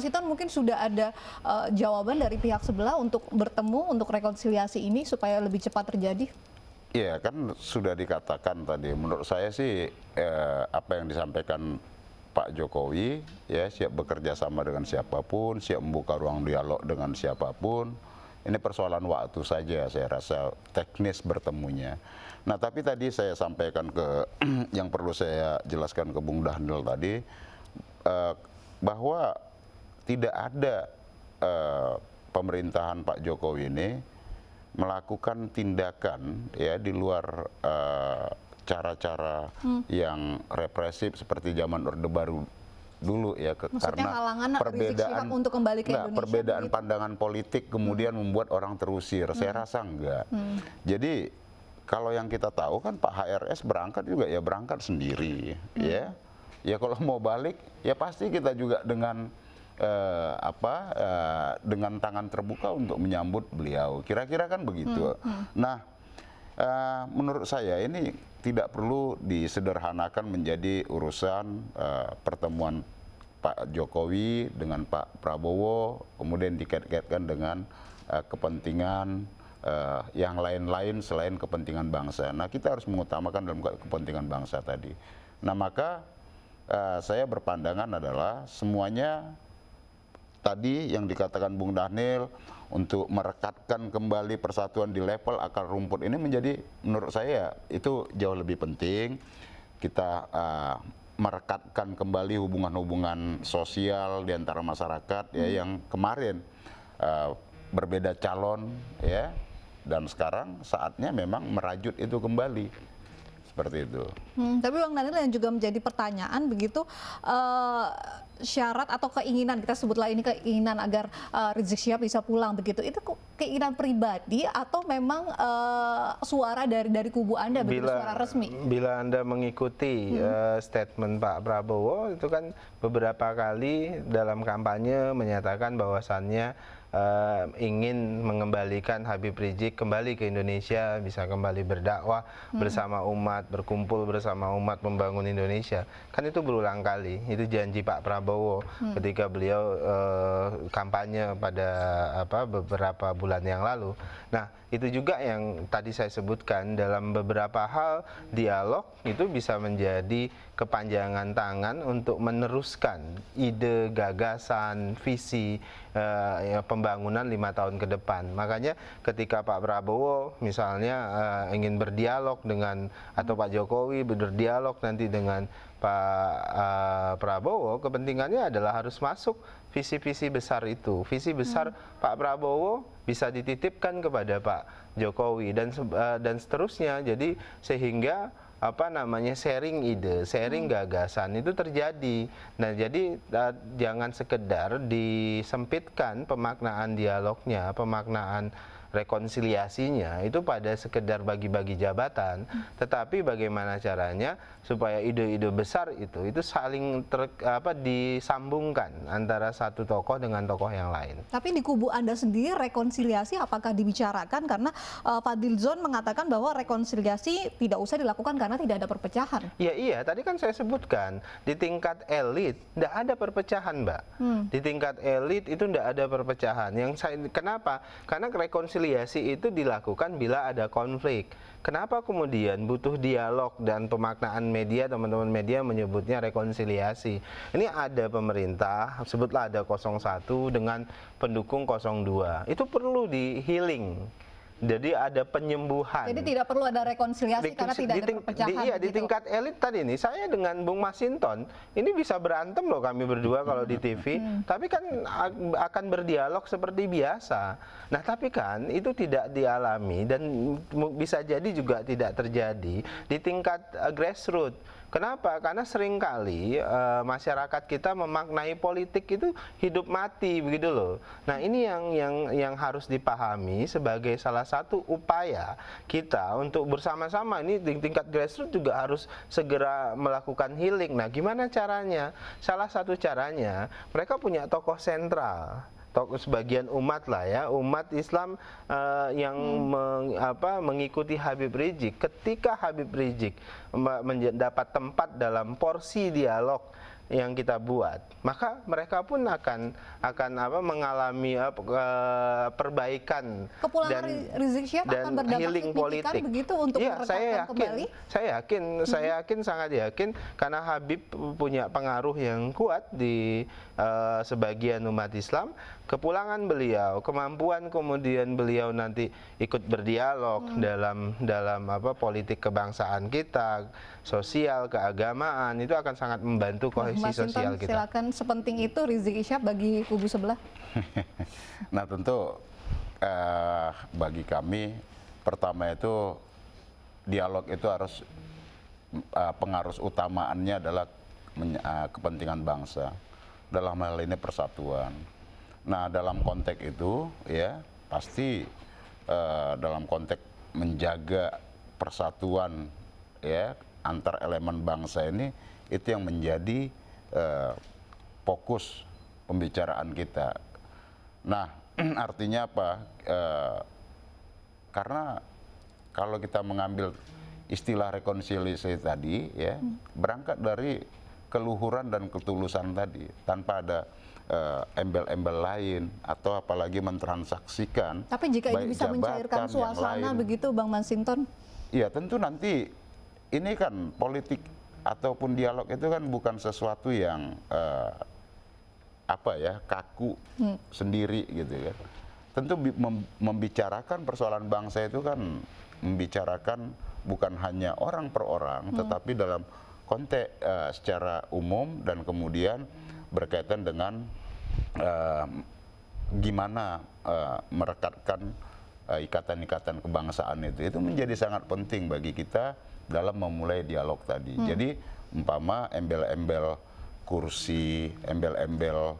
Sitan mungkin sudah ada uh, jawaban dari pihak sebelah untuk bertemu untuk rekonsiliasi ini supaya lebih cepat terjadi. Iya kan sudah dikatakan tadi. Menurut saya sih eh, apa yang disampaikan Pak Jokowi ya siap bekerja sama dengan siapapun, siap membuka ruang dialog dengan siapapun. Ini persoalan waktu saja saya rasa teknis bertemunya. Nah tapi tadi saya sampaikan ke yang perlu saya jelaskan ke Bung Dahnil tadi eh, bahwa tidak ada eh, pemerintahan Pak Jokowi ini melakukan tindakan ya di luar eh, cara-cara hmm. yang represif seperti zaman Orde Baru dulu ya ke, karena perbedaan untuk kembali ke enggak, Indonesia perbedaan begitu. pandangan politik kemudian hmm. membuat orang terusir. Hmm. Saya rasa enggak. Hmm. Jadi kalau yang kita tahu kan Pak HRS berangkat juga ya berangkat sendiri hmm. ya. Ya kalau mau balik ya pasti kita juga dengan eh, apa eh, dengan tangan terbuka untuk menyambut beliau. Kira-kira kan begitu. Hmm, hmm, Nah, eh, menurut saya ini tidak perlu disederhanakan menjadi urusan eh, pertemuan Pak Jokowi dengan Pak Prabowo, kemudian dikait-kaitkan dengan eh, kepentingan uh, yang lain-lain selain kepentingan bangsa. Nah, kita harus mengutamakan dalam kepentingan bangsa tadi. Nah, maka uh, saya berpandangan adalah semuanya tadi yang dikatakan Bung Daniel untuk merekatkan kembali persatuan di level akar rumput ini menjadi menurut saya itu jauh lebih penting kita uh, merekatkan kembali hubungan-hubungan sosial di antara masyarakat ya, hmm. yang kemarin uh, berbeda calon ya dan sekarang saatnya memang merajut itu kembali seperti itu. Hmm, tapi Bang Daniel yang juga menjadi pertanyaan begitu uh, syarat atau keinginan kita sebutlah ini keinginan agar uh, eh, Rizik Syihab bisa pulang begitu itu keinginan pribadi atau memang uh, suara dari dari kubu anda begitu suara resmi? Bila anda mengikuti hmm. uh, statement Pak Prabowo itu kan beberapa kali dalam kampanye menyatakan bahwasannya uh, ingin mengembalikan Habib Rizik kembali ke Indonesia, bisa kembali berdakwah hmm. bersama umat, berkumpul bersama umat membangun Indonesia. Kan itu berulang kali, itu janji Pak Prabowo hmm. ketika beliau uh, kampanye pada apa beberapa bulan yang lalu. Nah, itu juga yang tadi saya sebutkan dalam beberapa hal dialog itu bisa menjadi kepanjangan tangan untuk meneruskan ide, gagasan, visi eh, ya, pembangunan lima tahun ke depan. Makanya ketika Pak Prabowo misalnya eh, ingin berdialog dengan atau Pak Jokowi berdialog nanti dengan Pak eh, Prabowo, kepentingannya adalah harus masuk visi-visi besar itu. Visi besar hmm. Pak Prabowo bisa dititipkan kepada Pak Jokowi dan eh, dan seterusnya. Jadi sehingga apa namanya sharing ide, sharing hmm. gagasan itu terjadi. Nah, jadi uh, jangan sekedar disempitkan pemaknaan dialognya, pemaknaan rekonsiliasinya itu pada sekedar bagi-bagi jabatan, tetapi bagaimana caranya supaya ide-ide besar itu itu saling ter, apa disambungkan antara satu tokoh dengan tokoh yang lain. Tapi di kubu Anda sendiri rekonsiliasi apakah dibicarakan karena uh, Zon mengatakan bahwa rekonsiliasi tidak usah dilakukan karena tidak ada perpecahan. Iya iya, tadi kan saya sebutkan di tingkat elit tidak ada perpecahan, Mbak. Hmm. Di tingkat elit itu tidak ada perpecahan. Yang saya kenapa? Karena rekonsiliasi rekonsiliasi itu dilakukan bila ada konflik. Kenapa kemudian butuh dialog dan pemaknaan media, teman-teman media menyebutnya rekonsiliasi. Ini ada pemerintah, sebutlah ada 01 dengan pendukung 02. Itu perlu di healing jadi ada penyembuhan. Jadi tidak perlu ada rekonsiliasi di, karena tidak di, ada perpecahan. Di, iya, di gitu. tingkat elit tadi ini saya dengan Bung Masinton ini bisa berantem loh kami berdua hmm. kalau di TV, hmm. tapi kan akan berdialog seperti biasa. Nah, tapi kan itu tidak dialami dan bisa jadi juga tidak terjadi di tingkat eh, grassroots Kenapa? Karena seringkali e, masyarakat kita memaknai politik itu hidup mati begitu loh. Nah, ini yang yang yang harus dipahami sebagai salah satu upaya kita untuk bersama-sama ini di tingkat grassroots juga harus segera melakukan healing. Nah, gimana caranya? Salah satu caranya mereka punya tokoh sentral tokoh sebagian umat lah ya umat Islam uh, yang hmm. meng, apa, mengikuti Habib Rizik ketika Habib Rizik mendapat tempat dalam porsi dialog yang kita buat, maka mereka pun akan akan apa mengalami uh, perbaikan Kepulangan dan Rizik Syihab dan akan healing politik begitu untuk ya, saya yakin, kembali. Saya yakin, -hmm. saya yakin sangat yakin karena Habib punya pengaruh yang kuat di uh, sebagian umat Islam. Kepulangan beliau, kemampuan kemudian beliau nanti ikut berdialog mm. dalam dalam apa politik kebangsaan kita, sosial, keagamaan itu akan sangat membantu mm-hmm. kohesi Mas sosial kita. Silakan sepenting itu Rizik Isyab bagi kubu sebelah. nah tentu eh, bagi kami pertama itu dialog itu harus eh, pengarus utamaannya adalah eh, kepentingan bangsa dalam hal ini persatuan. Nah dalam konteks itu ya pasti eh, dalam konteks menjaga persatuan ya antar elemen bangsa ini itu yang menjadi Eh, fokus pembicaraan kita. Nah, artinya apa? Eh, karena kalau kita mengambil istilah rekonsiliasi tadi, ya hmm. berangkat dari keluhuran dan ketulusan tadi, tanpa ada eh, embel-embel lain atau apalagi mentransaksikan. Tapi jika ini bisa mencairkan suasana begitu, Bang Masinton? Iya tentu nanti ini kan politik ataupun dialog itu kan bukan sesuatu yang uh, apa ya kaku hmm. sendiri gitu ya. Tentu membicarakan persoalan bangsa itu kan membicarakan bukan hanya orang per orang, hmm. tetapi dalam konteks uh, secara umum dan kemudian berkaitan dengan uh, gimana uh, merekatkan ikatan-ikatan uh, kebangsaan itu. Itu menjadi sangat penting bagi kita dalam memulai dialog tadi. Hmm. Jadi umpama embel-embel kursi, embel-embel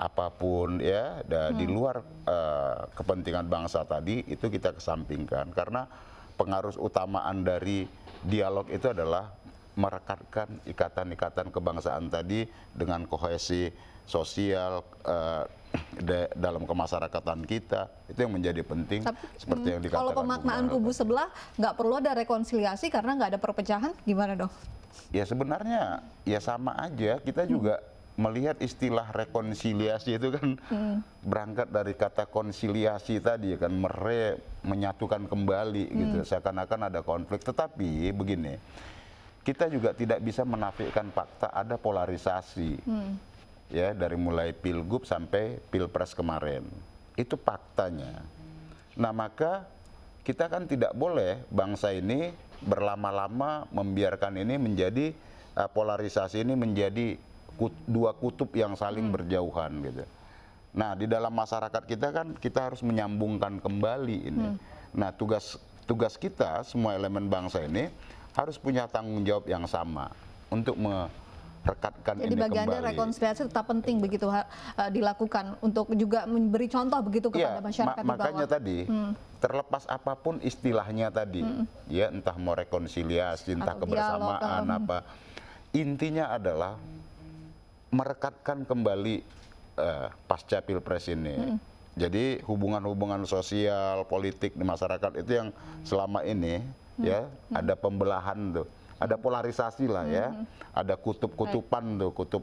apapun ya da, hmm. di luar uh, kepentingan bangsa tadi itu kita kesampingkan karena pengaruh utamaan dari dialog itu adalah merekatkan ikatan-ikatan kebangsaan tadi dengan kohesi sosial uh, de, dalam kemasyarakatan kita itu yang menjadi penting Tapi, seperti yang hmm, dikatakan kalau pemaknaan kubu sebelah nggak perlu ada rekonsiliasi karena nggak ada perpecahan gimana dong ya sebenarnya ya sama aja kita hmm. juga melihat istilah rekonsiliasi itu kan hmm. berangkat dari kata konsiliasi tadi kan mere menyatukan kembali hmm. gitu seakan-akan ada konflik tetapi begini kita juga tidak bisa menafikan fakta ada polarisasi hmm ya dari mulai pilgub sampai pilpres kemarin. Itu faktanya. Nah maka kita kan tidak boleh bangsa ini berlama-lama membiarkan ini menjadi uh, polarisasi ini menjadi kut, dua kutub yang saling hmm. berjauhan gitu. Nah di dalam masyarakat kita kan kita harus menyambungkan kembali ini. Hmm. Nah tugas tugas kita semua elemen bangsa ini harus punya tanggung jawab yang sama untuk me rekatkan Jadi ini kembali. Jadi bagian rekonsiliasi tetap penting begitu uh, dilakukan untuk juga memberi contoh begitu iya, kepada ya, masyarakat ma makanya bawah. tadi hmm. terlepas apapun istilahnya tadi hmm. ya entah mau rekonsiliasi entah Atau kebersamaan dialog, hmm. apa intinya adalah merekatkan kembali uh, pasca pilpres ini. Hmm. Jadi hubungan-hubungan sosial, politik di masyarakat itu yang selama ini hmm. ya hmm. ada pembelahan tuh ada polarisasi lah ya. Mm -hmm. Ada kutub-kutupan tuh, kutub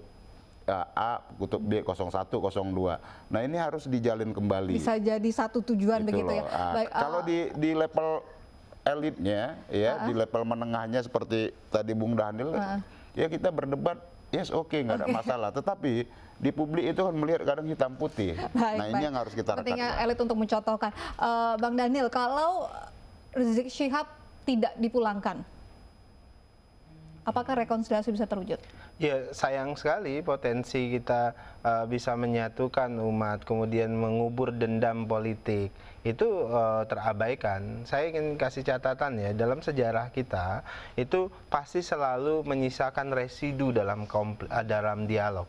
eh, A, kutub B 01, 02. Nah, ini harus dijalin kembali. Bisa jadi satu tujuan gitu begitu ya. loh. ya. Baik, kalau ah. di di level elitnya ya, uh, di ah. level menengahnya seperti tadi Bung Daniel uh, ya kita berdebat yes oke okay, nggak okay. ada masalah tetapi di publik itu kan melihat kadang hitam putih baik, nah ini yang harus kita pentingnya elit untuk mencontohkan uh, bang Daniel kalau Rizik Syihab tidak dipulangkan Apakah rekonsiliasi bisa terwujud? Ya, sayang sekali potensi kita uh, bisa menyatukan umat, kemudian mengubur dendam politik itu uh, terabaikan. Saya ingin kasih catatan ya, dalam sejarah kita itu pasti selalu menyisakan residu dalam dalam dialog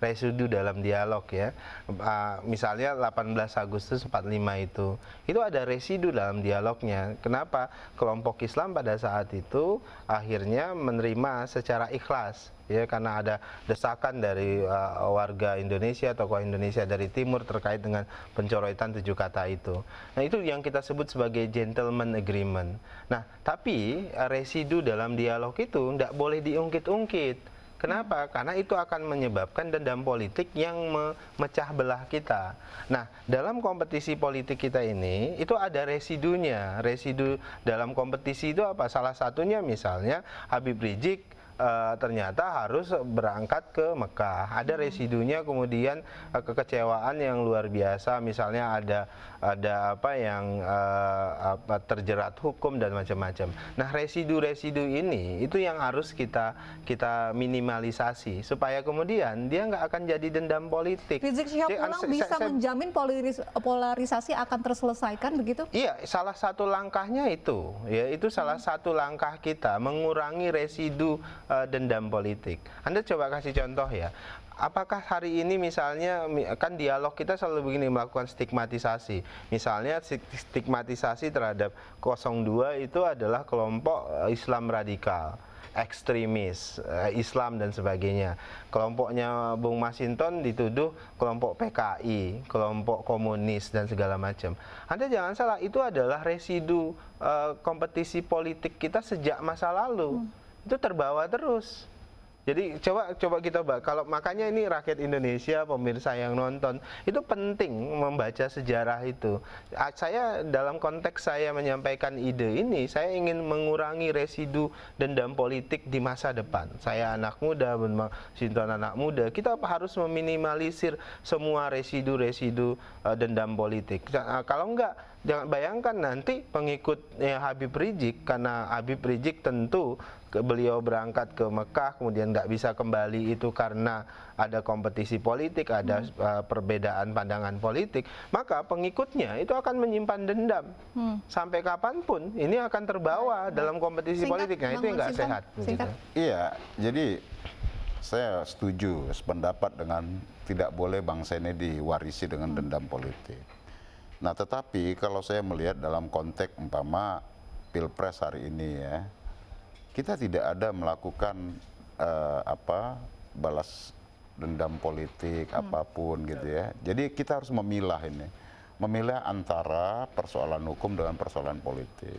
residu dalam dialog ya. Uh, misalnya 18 Agustus 45 itu, itu ada residu dalam dialognya. Kenapa? Kelompok Islam pada saat itu akhirnya menerima secara ikhlas ya karena ada desakan dari uh, warga Indonesia tokoh Indonesia dari timur terkait dengan pencorotan tujuh kata itu. Nah, itu yang kita sebut sebagai gentleman agreement. Nah, tapi ah, residu dalam dialog itu tidak boleh diungkit-ungkit Kenapa? Karena itu akan menyebabkan dendam politik yang memecah belah kita. Nah, dalam kompetisi politik kita ini, itu ada residunya. Residu dalam kompetisi itu apa? Salah satunya misalnya Habib Rizik uh, ternyata harus berangkat ke Mekah. Ada hmm. residunya kemudian uh, kekecewaan yang luar biasa. Misalnya ada ada apa yang uh, apa, terjerat hukum dan macam-macam. Nah residu-residu ini itu yang harus kita kita minimalisasi supaya kemudian dia nggak akan jadi dendam politik. Rizik Syihab pulang saya, bisa saya, menjamin poliris, polarisasi akan terselesaikan begitu? Iya, salah satu langkahnya itu ya itu salah hmm. satu langkah kita mengurangi residu Eh, dendam politik. Anda coba kasih contoh ya. Apakah hari ini misalnya kan dialog kita selalu begini melakukan stigmatisasi. Misalnya stigmatisasi terhadap 02 itu adalah kelompok eh, Islam radikal ekstremis eh, Islam dan sebagainya. Kelompoknya Bung Masinton dituduh kelompok PKI, kelompok komunis dan segala macam. Anda jangan salah, itu adalah residu uh, kompetisi politik kita sejak masa lalu. Hmm itu terbawa terus. Jadi coba coba kita bahas. kalau makanya ini rakyat Indonesia pemirsa yang nonton itu penting membaca sejarah itu. Saya dalam konteks saya menyampaikan ide ini saya ingin mengurangi residu dendam politik di masa depan. Saya anak muda, Bang Sinton anak muda, kita harus meminimalisir semua residu-residu e, dendam politik. E, kalau enggak jangan bayangkan nanti pengikut Habib Rizik karena Habib Rizik tentu ke, beliau berangkat ke Mekah kemudian nggak bisa kembali itu karena ada kompetisi politik ada hmm. uh, perbedaan pandangan politik maka pengikutnya itu akan menyimpan dendam hmm. sampai kapanpun ini akan terbawa hmm. dalam kompetisi singkat, politiknya itu nggak sehat singkat. iya jadi saya setuju sependapat dengan tidak boleh bangsa ini diwarisi dengan hmm. dendam politik Nah tetapi kalau saya melihat dalam konteks umpama pilpres hari ini ya, kita tidak ada melakukan uh, apa balas dendam politik hmm. apapun gitu ya. Jadi kita harus memilah ini, memilah antara persoalan hukum dengan persoalan politik.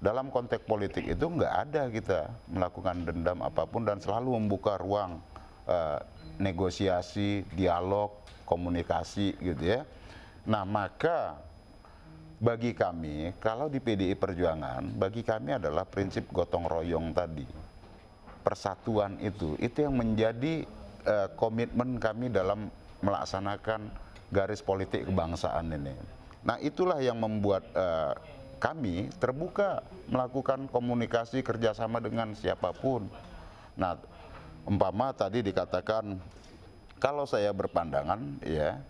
Dalam konteks politik itu nggak ada kita melakukan dendam apapun dan selalu membuka ruang uh, negosiasi, dialog, komunikasi gitu ya. Nah, maka bagi kami, kalau di PDI Perjuangan, bagi kami adalah prinsip gotong royong tadi. Persatuan itu, itu yang menjadi uh, komitmen kami dalam melaksanakan garis politik kebangsaan ini. Nah, itulah yang membuat uh, kami terbuka melakukan komunikasi kerjasama dengan siapapun. Nah, umpama tadi dikatakan, kalau saya berpandangan, ya,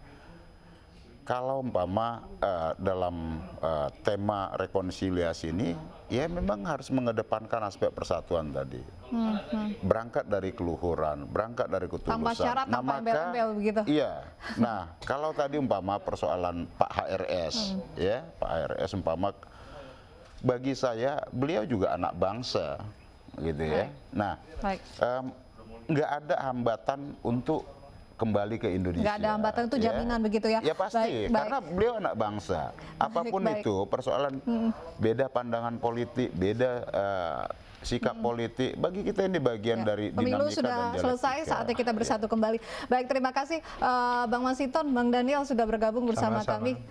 kalau umpama uh, dalam uh, tema rekonsiliasi ini ya memang harus mengedepankan aspek persatuan tadi. Hmm, hmm. Berangkat dari keluhuran, berangkat dari ketulusan. Tanpa syarat, nah, tanpa bel begitu. Iya. Nah, kalau tadi umpama persoalan Pak HRS, hmm. ya, Pak HRS umpama bagi saya beliau juga anak bangsa gitu ya. Nah, nggak um, ada hambatan untuk kembali ke Indonesia. Gak ada hambatan itu ya. jaminan ya. begitu ya? Ya pasti, baik, karena beliau anak bangsa. Apapun baik, itu persoalan hmm. beda pandangan politik, beda uh, sikap hmm. politik bagi kita ini bagian ya. dari pemilu sudah dan selesai saatnya kita bersatu ya. kembali. Baik terima kasih uh, Bang Masinton Bang Daniel sudah bergabung bersama Sama -sama. kami.